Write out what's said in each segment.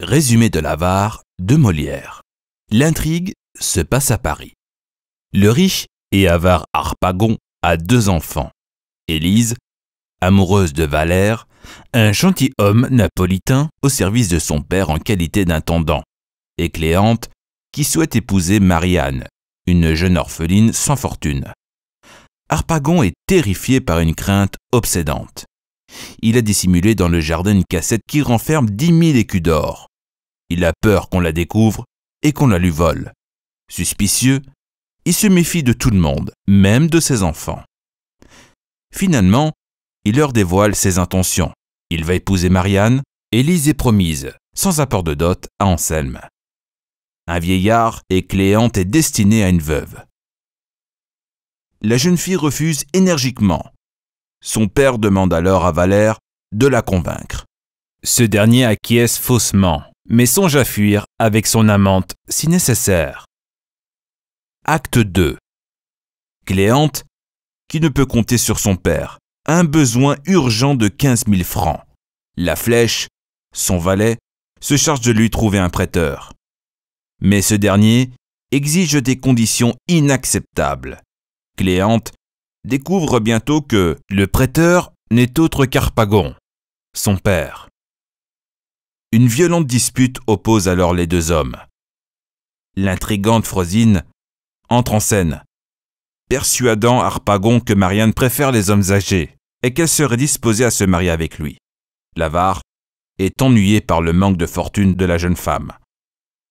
Résumé de l'avare de Molière. L'intrigue se passe à Paris. Le riche et avare Harpagon a deux enfants. Élise, amoureuse de Valère, un gentilhomme napolitain au service de son père en qualité d'intendant, et Cléante, qui souhaite épouser Marianne, une jeune orpheline sans fortune. Harpagon est terrifié par une crainte obsédante. Il a dissimulé dans le jardin une cassette qui renferme dix mille écus d'or. Il a peur qu'on la découvre et qu'on la lui vole. Suspicieux, il se méfie de tout le monde, même de ses enfants. Finalement, il leur dévoile ses intentions. Il va épouser Marianne, Élise est promise, sans apport de dot, à Anselme. Un vieillard et cléante est destiné à une veuve. La jeune fille refuse énergiquement, son père demande alors à Valère de la convaincre. Ce dernier acquiesce faussement, mais songe à fuir avec son amante si nécessaire. Acte 2 Cléante, qui ne peut compter sur son père, a un besoin urgent de 15 000 francs. La flèche, son valet, se charge de lui trouver un prêteur. Mais ce dernier exige des conditions inacceptables. Cléante découvre bientôt que le prêteur n'est autre qu'Arpagon, son père. Une violente dispute oppose alors les deux hommes. L'intrigante Frosine entre en scène, persuadant Arpagon que Marianne préfère les hommes âgés et qu'elle serait disposée à se marier avec lui. L'avare est ennuyé par le manque de fortune de la jeune femme.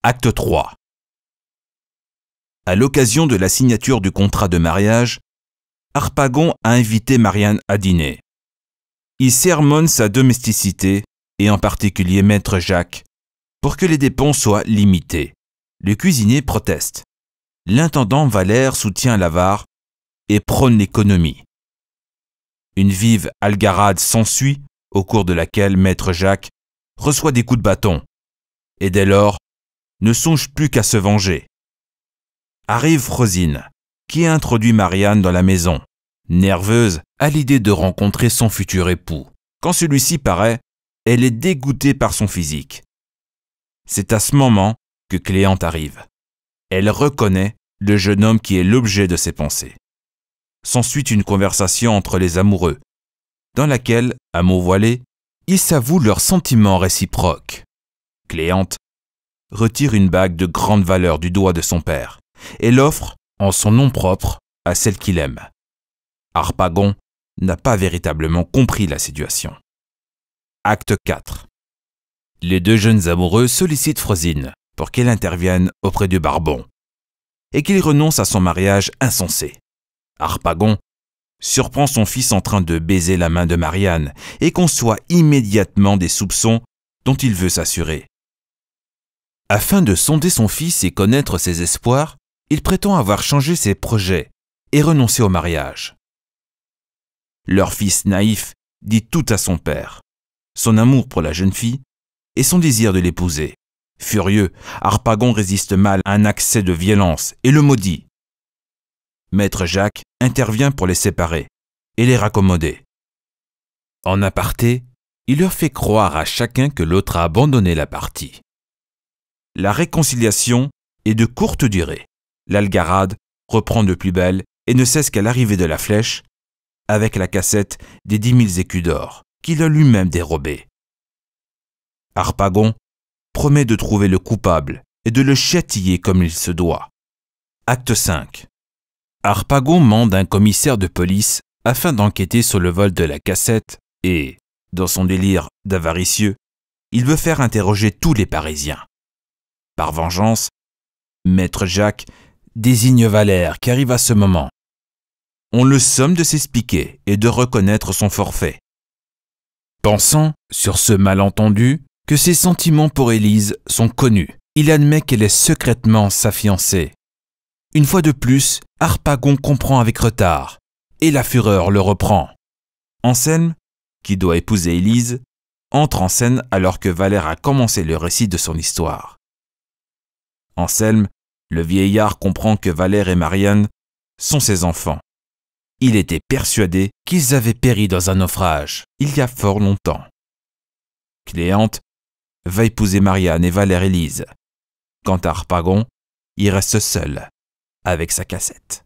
Acte 3 À l'occasion de la signature du contrat de mariage, Arpagon a invité Marianne à dîner. Il sermonne sa domesticité, et en particulier Maître Jacques, pour que les dépenses soient limitées. Le cuisinier proteste. L'intendant Valère soutient l'avare et prône l'économie. Une vive algarade s'ensuit, au cours de laquelle Maître Jacques reçoit des coups de bâton, et dès lors ne songe plus qu'à se venger. Arrive Rosine qui introduit Marianne dans la maison, nerveuse à l'idée de rencontrer son futur époux. Quand celui-ci paraît, elle est dégoûtée par son physique. C'est à ce moment que Cléante arrive. Elle reconnaît le jeune homme qui est l'objet de ses pensées. S'ensuit une conversation entre les amoureux, dans laquelle, à mots voilés, ils s'avouent leurs sentiments réciproques. Cléante retire une bague de grande valeur du doigt de son père et l'offre en son nom propre à celle qu'il aime. Harpagon n'a pas véritablement compris la situation. Acte 4 Les deux jeunes amoureux sollicitent Frosine pour qu'elle intervienne auprès du Barbon et qu'il renonce à son mariage insensé. Harpagon surprend son fils en train de baiser la main de Marianne et conçoit immédiatement des soupçons dont il veut s'assurer. Afin de sonder son fils et connaître ses espoirs, il prétend avoir changé ses projets et renoncé au mariage. Leur fils naïf dit tout à son père, son amour pour la jeune fille et son désir de l'épouser. Furieux, Harpagon résiste mal à un accès de violence et le maudit. Maître Jacques intervient pour les séparer et les raccommoder. En aparté, il leur fait croire à chacun que l'autre a abandonné la partie. La réconciliation est de courte durée l'Algarade reprend de plus belle et ne cesse qu'à l'arrivée de la flèche, avec la cassette des dix mille écus d'or qu'il a lui-même dérobé. Harpagon promet de trouver le coupable et de le châtiller comme il se doit. Acte 5. Harpagon mande un commissaire de police afin d'enquêter sur le vol de la cassette et, dans son délire d'avaricieux, il veut faire interroger tous les Parisiens. Par vengeance, Maître Jacques désigne Valère qui arrive à ce moment. On le somme de s'expliquer et de reconnaître son forfait. Pensant, sur ce malentendu, que ses sentiments pour Élise sont connus, il admet qu'elle est secrètement sa fiancée. Une fois de plus, Harpagon comprend avec retard, et la fureur le reprend. Anselme, qui doit épouser Élise, entre en scène alors que Valère a commencé le récit de son histoire. Anselme le vieillard comprend que Valère et Marianne sont ses enfants. Il était persuadé qu'ils avaient péri dans un naufrage, il y a fort longtemps. Cléante va épouser Marianne et Valère Élise. Quant à Harpagon, il reste seul, avec sa cassette.